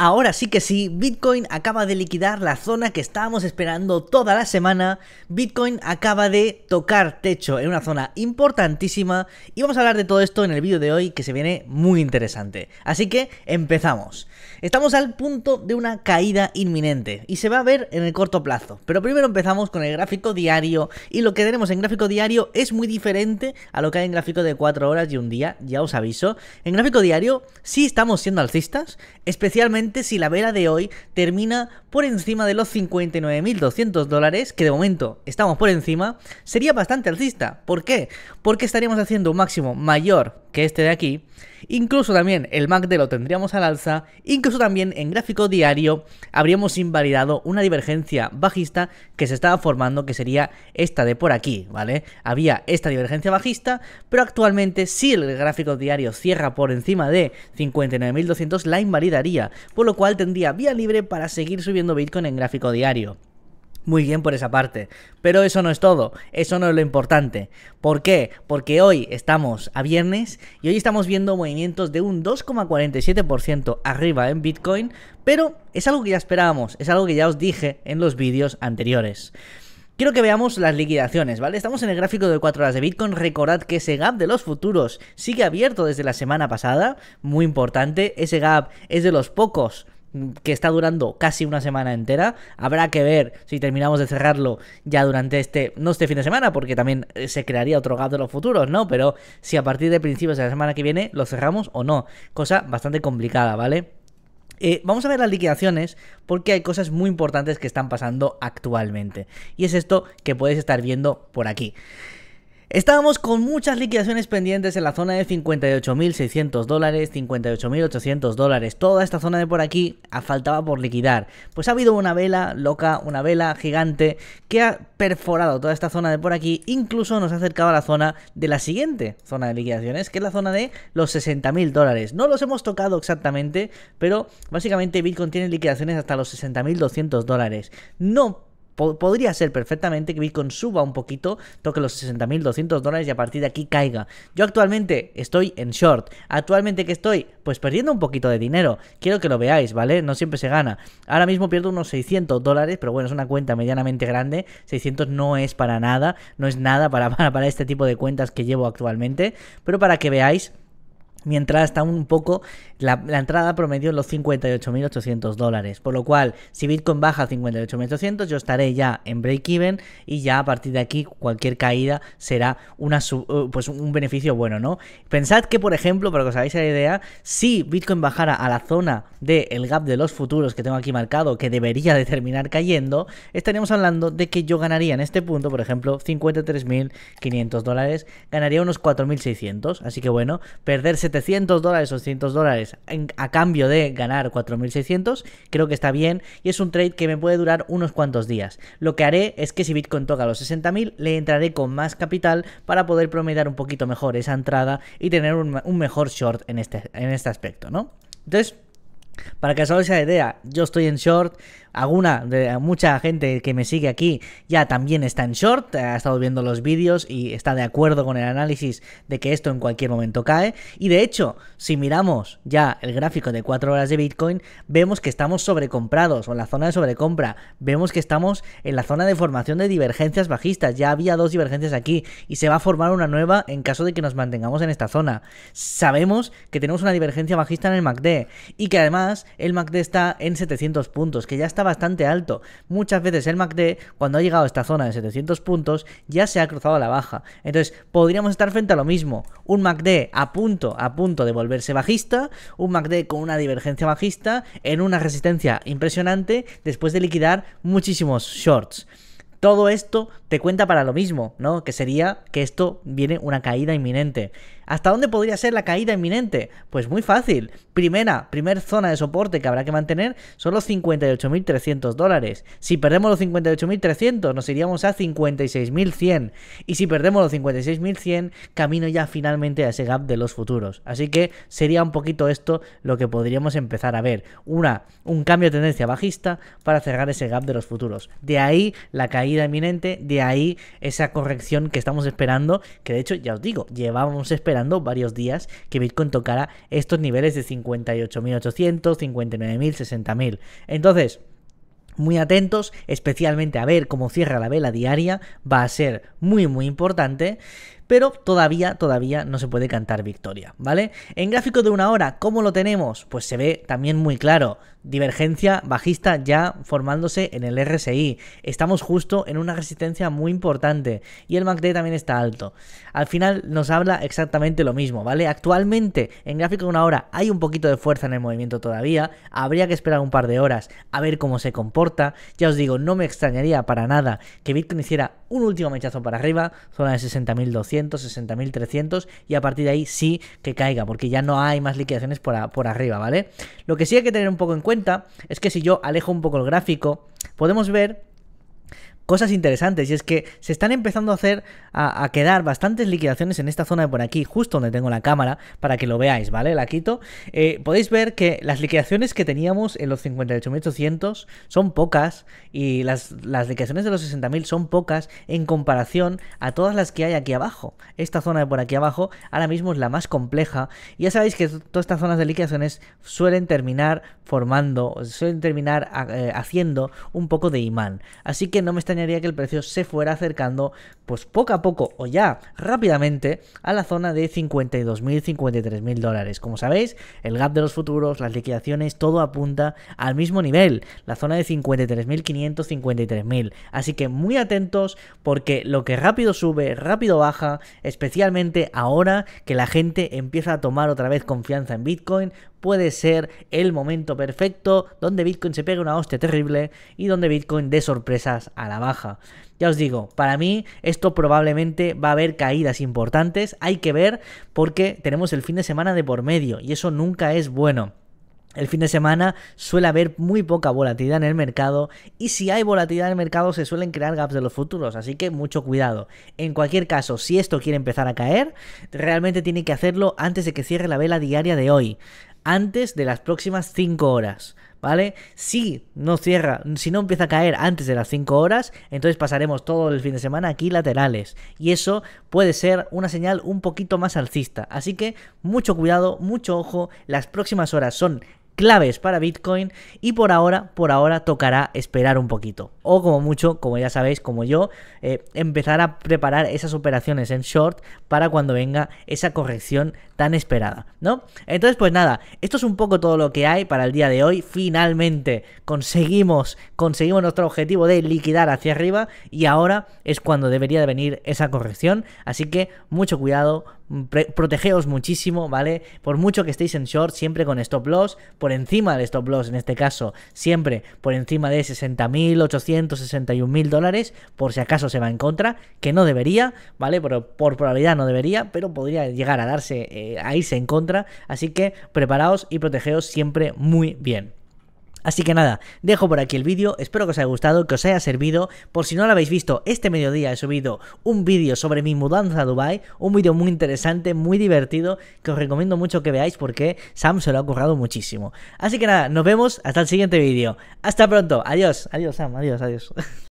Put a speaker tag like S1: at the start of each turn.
S1: Ahora sí que sí, Bitcoin acaba de liquidar la zona que estábamos esperando toda la semana. Bitcoin acaba de tocar techo en una zona importantísima y vamos a hablar de todo esto en el vídeo de hoy que se viene muy interesante. Así que empezamos. Estamos al punto de una caída inminente y se va a ver en el corto plazo. Pero primero empezamos con el gráfico diario y lo que tenemos en gráfico diario es muy diferente a lo que hay en gráfico de 4 horas y un día, ya os aviso. En gráfico diario sí estamos siendo alcistas, especialmente si la vela de hoy termina por encima de los 59.200 dólares, que de momento estamos por encima, sería bastante alcista. ¿Por qué? Porque estaríamos haciendo un máximo mayor que este de aquí, incluso también el MACD lo tendríamos al alza, incluso también en gráfico diario habríamos invalidado una divergencia bajista que se estaba formando, que sería esta de por aquí, ¿vale? Había esta divergencia bajista, pero actualmente si el gráfico diario cierra por encima de 59.200, la invalidaría por lo cual tendría vía libre para seguir subiendo Bitcoin en gráfico diario. Muy bien por esa parte. Pero eso no es todo, eso no es lo importante. ¿Por qué? Porque hoy estamos a viernes y hoy estamos viendo movimientos de un 2,47% arriba en Bitcoin, pero es algo que ya esperábamos, es algo que ya os dije en los vídeos anteriores. Quiero que veamos las liquidaciones, ¿vale? Estamos en el gráfico de 4 horas de Bitcoin. Recordad que ese gap de los futuros sigue abierto desde la semana pasada. Muy importante. Ese gap es de los pocos que está durando casi una semana entera. Habrá que ver si terminamos de cerrarlo ya durante este, no este fin de semana, porque también eh, se crearía otro gap de los futuros, ¿no? Pero si a partir de principios de la semana que viene lo cerramos o no. Cosa bastante complicada, ¿vale? Eh, vamos a ver las liquidaciones porque hay cosas muy importantes que están pasando actualmente. Y es esto que podéis estar viendo por aquí. Estábamos con muchas liquidaciones pendientes en la zona de 58.600 dólares, 58.800 dólares, toda esta zona de por aquí ah, faltaba por liquidar. Pues ha habido una vela loca, una vela gigante que ha perforado toda esta zona de por aquí, incluso nos ha acercado a la zona de la siguiente zona de liquidaciones, que es la zona de los 60.000 dólares. No los hemos tocado exactamente, pero básicamente Bitcoin tiene liquidaciones hasta los 60.200 dólares. No podría ser perfectamente que Bitcoin suba un poquito, toque los 60.200 dólares y a partir de aquí caiga. Yo actualmente estoy en short. Actualmente que estoy, pues perdiendo un poquito de dinero. Quiero que lo veáis, ¿vale? No siempre se gana. Ahora mismo pierdo unos 600 dólares, pero bueno, es una cuenta medianamente grande. 600 no es para nada, no es nada para, para, para este tipo de cuentas que llevo actualmente. Pero para que veáis mi está un poco, la, entrada promedio en los 58.800 dólares, por lo cual si Bitcoin baja a 58.800 yo estaré ya en break-even y ya a partir de aquí cualquier caída será una eh, pues un beneficio bueno, ¿no? Pensad que por ejemplo, para que os hagáis la idea, si Bitcoin bajara a la zona del gap de los futuros que tengo aquí marcado, que debería de terminar cayendo, estaríamos hablando de que yo ganaría en este punto, por ejemplo, 53.500 dólares, ganaría unos 4.600, así que bueno, perderse 700 dólares, 800 dólares a cambio de ganar 4600, creo que está bien y es un trade que me puede durar unos cuantos días. Lo que haré es que si Bitcoin toca los 60.000, le entraré con más capital para poder promediar un poquito mejor esa entrada y tener un, mejor short en este, en este aspecto, ¿no? Entonces, para que os hagáis la idea, yo estoy en short, Alguna de mucha gente que me sigue aquí ya también está en short, eh, ha estado viendo los vídeos y está de acuerdo con el análisis de que esto en cualquier momento cae. Y de hecho, si miramos ya el gráfico de 4 horas de Bitcoin, vemos que estamos sobrecomprados o en la zona de sobrecompra. Vemos que estamos en la zona de formación de divergencias bajistas. Ya había dos divergencias aquí y se va a formar una nueva en caso de que nos mantengamos en esta zona. Sabemos que tenemos una divergencia bajista en el MACD y que además el MACD está en 700 puntos, que ya estaba bastante alto. Muchas veces el MACD, cuando ha llegado a esta zona de 700 puntos, ya se ha cruzado a la baja. Entonces, podríamos estar frente a lo mismo. Un MACD a punto, a punto de volverse bajista, un MACD con una divergencia bajista, en una resistencia impresionante, después de liquidar muchísimos shorts. Todo esto te cuenta para lo mismo, ¿no? Que sería que esto viene una caída inminente. ¿Hasta dónde podría ser la caída inminente? Pues muy fácil. Primera, primer zona de soporte que habrá que mantener son los 58.300 dólares. Si perdemos los 58.300 nos iríamos a 56.100. Y si perdemos los 56.100 camino ya finalmente a ese gap de los futuros. Así que sería un poquito esto lo que podríamos empezar a ver. Una, un cambio de tendencia bajista para cerrar ese gap de los futuros. De ahí la caída inminente, de ahí esa corrección que estamos esperando, que de hecho ya os digo, llevábamos esperando varios días que Bitcoin tocara estos niveles de 58.800, 59.000, 60.000. Entonces, muy atentos, especialmente a ver cómo cierra la vela diaria, va a ser muy muy importante, pero todavía, todavía no se puede cantar victoria, ¿vale? En gráfico de una hora, ¿cómo lo tenemos? Pues se ve también muy claro, divergencia bajista ya formándose en el RSI, estamos justo en una resistencia muy importante y el MACD también está alto. Al final nos habla exactamente lo mismo, ¿vale? Actualmente en gráfico de una hora hay un poquito de fuerza en el movimiento todavía, habría que esperar un par de horas a ver cómo se comporta, ya os digo, no me extrañaría para nada que Bitcoin hiciera un último mechazo para arriba, zona de 60.200, 60.300 y a partir de ahí sí que caiga, porque ya no hay más liquidaciones por, arriba, ¿vale? Lo que sí hay que tener un poco en cuenta es que si yo alejo un poco el gráfico, podemos ver cosas interesantes y es que se están empezando a hacer a, quedar bastantes liquidaciones en esta zona de por aquí, justo donde tengo la cámara para que lo veáis, ¿vale? La quito. Eh, podéis ver que las liquidaciones que teníamos en los 58.800 son pocas y las, las liquidaciones de los 60.000 son pocas en comparación a todas las que hay aquí abajo. Esta zona de por aquí abajo ahora mismo es la más compleja y ya sabéis que todas estas zonas de liquidaciones suelen terminar formando, suelen terminar eh, haciendo un poco de imán. Así que no me están que el precio se fuera acercando pues poco a poco o ya rápidamente a la zona de 52.000, 53.000 dólares. Como sabéis, el gap de los futuros, las liquidaciones, todo apunta al mismo nivel, la zona de 53.500, 53.000. Así que muy atentos porque lo que rápido sube, rápido baja, especialmente ahora que la gente empieza a tomar otra vez confianza en Bitcoin, puede ser el momento perfecto donde Bitcoin se pega una hostia terrible y donde Bitcoin dé sorpresas a la baja. Ya os digo, para mí esto probablemente va a haber caídas importantes, hay que ver porque tenemos el fin de semana de por medio y eso nunca es bueno. El fin de semana suele haber muy poca volatilidad en el mercado y si hay volatilidad en el mercado se suelen crear gaps de los futuros, así que mucho cuidado. En cualquier caso, si esto quiere empezar a caer, realmente tiene que hacerlo antes de que cierre la vela diaria de hoy antes de las próximas 5 horas. ¿Vale? Si no cierra, si no empieza a caer antes de las 5 horas, entonces pasaremos todo el fin de semana aquí laterales. Y eso puede ser una señal un poquito más alcista. Así que mucho cuidado, mucho ojo. Las próximas horas son claves para Bitcoin y por ahora, por ahora tocará esperar un poquito. O como mucho, como ya sabéis, como yo, eh, empezar a preparar esas operaciones en short para cuando venga esa corrección tan esperada, ¿no? Entonces, pues nada, esto es un poco todo lo que hay para el día de hoy. Finalmente conseguimos, conseguimos nuestro objetivo de liquidar hacia arriba y ahora es cuando debería de venir esa corrección. Así que mucho cuidado, protegeos muchísimo, ¿vale? Por mucho que estéis en short, siempre con stop loss, por encima del stop loss en este caso, siempre por encima de 60.861.000 dólares, por si acaso se va en contra, que no debería, ¿vale? Pero por probabilidad no debería, pero podría llegar a darse, eh, a irse en contra, así que preparaos y protegeos siempre muy bien. Así que nada, dejo por aquí el vídeo, espero que os haya gustado, que os haya servido. Por si no lo habéis visto, este mediodía he subido un vídeo sobre mi mudanza a Dubai, un vídeo muy interesante, muy divertido, que os recomiendo mucho que veáis porque Sam se lo ha currado muchísimo. Así que nada, nos vemos hasta el siguiente vídeo. Hasta pronto, adiós, adiós Sam, adiós, adiós.